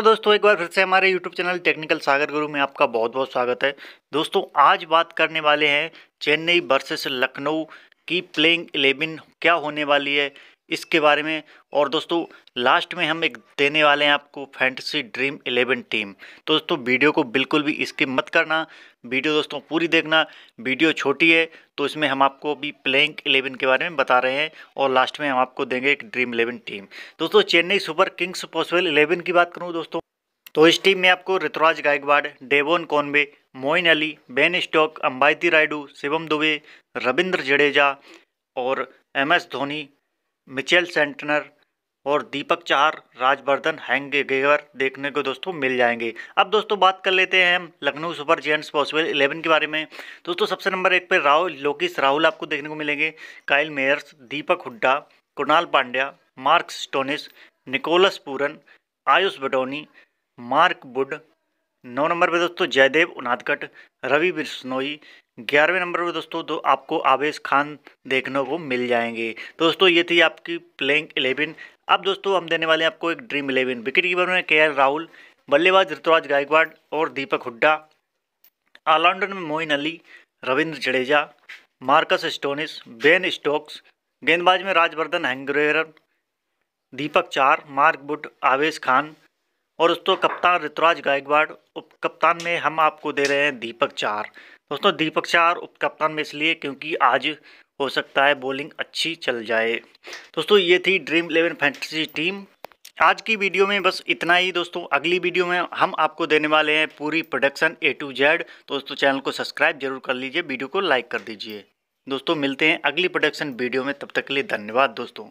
तो दोस्तों एक बार फिर से हमारे YouTube चैनल टेक्निकल सागर गुरु में आपका बहुत बहुत स्वागत है दोस्तों आज बात करने वाले हैं चेन्नई वर्सेस लखनऊ की प्लेइंग 11 क्या होने वाली है इसके बारे में और दोस्तों लास्ट में हम एक देने वाले हैं आपको फैंटसी ड्रीम इलेवन टीम तो दोस्तों वीडियो को बिल्कुल भी स्किप मत करना वीडियो दोस्तों पूरी देखना वीडियो छोटी है तो इसमें हम आपको अभी प्लेइंग इलेवन के बारे में बता रहे हैं और लास्ट में हम आपको देंगे एक ड्रीम इलेवन टीम दोस्तों Chennai Super Kings possible eleven की बात करूँ दोस्तों तो इस टीम में आपको Ruturaj Gaikwad Devon Conway Moeen Ali Ben Stokes Ambati Rayudu Shivam Dube Ravindra Jadeja और M S Dhoni Mitchell Santner और दीपक चार राजवर्धन हैंग गेवर देखने को दोस्तों मिल जाएंगे अब दोस्तों बात कर लेते हैं हम Lucknow Super Giants possible eleven के बारे में दोस्तों सबसे नंबर एक पर राहुल लोकिस राहुल आपको देखने को मिलेंगे Kyle Mayers Deepak Hooda Kunal Pandya Mark Stoinis Nicholas Pooran Ayush Badoni Mark Wood नौ नंबर पे दोस्तों जयदेव उनादकट रवि बिश्नोई ग्यारहवें नंबर पे दोस्तों तो आपको आवेश खान देखने को मिल जाएंगे दोस्तों ये थी आपकी प्लेइंग इलेवन अब दोस्तों हम देने वाले हैं आपको एक ड्रीम इलेवन विकेट कीपर में के राहुल बल्लेबाज ऋतुराज गायकवाड़ और दीपक हुड्डा ऑलराउंडर में Moeen Ali Ravindra Jadeja Marcus Stoinis Ben Stokes गेंदबाज में राजवर्धन हैंगरेर दीपक चार मार्क बुड आवेश खान और दोस्तों कप्तान ऋतुराज गायकवाड़ उप कप्तान में हम आपको दे रहे हैं दीपक चार दोस्तों दीपक चार उप कप्तान में इसलिए क्योंकि आज हो सकता है बॉलिंग अच्छी चल जाए दोस्तों ये थी ड्रीम इलेवन फैंटसी टीम आज की वीडियो में बस इतना ही दोस्तों अगली वीडियो में हम आपको देने वाले हैं पूरी प्रोडक्शन ए टू जेड दोस्तों चैनल को सब्सक्राइब जरूर कर लीजिए वीडियो को लाइक कर दीजिए दोस्तों मिलते हैं अगली प्रोडक्शन वीडियो में तब तक के लिए धन्यवाद दोस्तों